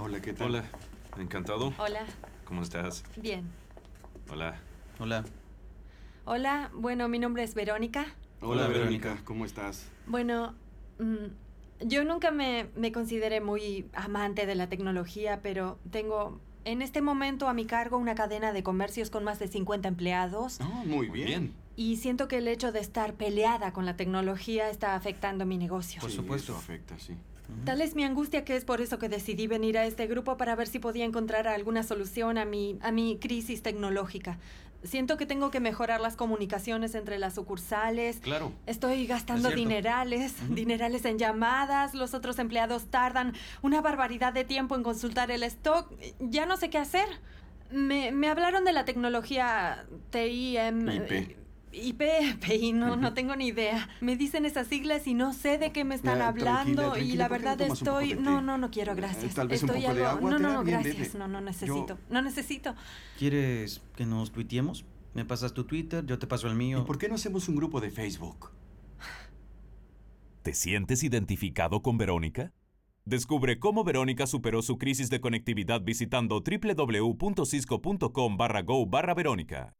Hola, ¿qué tal? Hola, encantado. Hola. ¿Cómo estás? Bien. Hola. Hola. Hola, bueno, mi nombre es Verónica. Hola, Verónica. ¿cómo estás? Bueno, mm, yo nunca me, consideré muy amante de la tecnología, pero tengo en este momento a mi cargo una cadena de comercios con más de 50 empleados. Oh, muy bien. Muy bien y siento que el hecho de estar peleada con la tecnología está afectando mi negocio. Por supuesto, afecta, sí. Tal es mi angustia que es por eso que decidí venir a este grupo para ver si podía encontrar alguna solución a mi, a mi crisis tecnológica. Siento que tengo que mejorar las comunicaciones entre las sucursales. Claro. Estoy gastando dinerales, dinerales en llamadas, los otros empleados tardan una barbaridad de tiempo en consultar el stock. Ya no sé qué hacer. Me, hablaron de la tecnología TIM. IP. Eh, y no, no tengo ni idea. Me dicen esas siglas y no sé de qué me están hablando y la verdad estoy... No, no, no quiero, eh, eh, gracias. estoy un poco No, no, no, gracias. No, no necesito. No necesito. ¿Quieres que nos tuiteemos? Me pasas tu Twitter, yo te paso el mío. ¿Y por qué no hacemos un grupo de Facebook? ¿Te sientes identificado con Verónica? Descubre cómo Verónica superó su crisis de conectividad visitando www.cisco.com barra go barra Verónica.